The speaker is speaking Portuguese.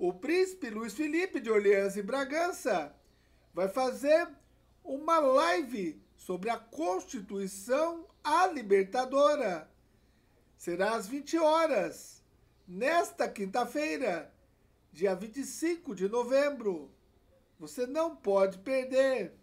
o príncipe Luiz Felipe de Orleans e Bragança vai fazer uma live sobre a Constituição a Libertadora. Será às 20 horas, nesta quinta-feira, dia 25 de novembro. Você não pode perder.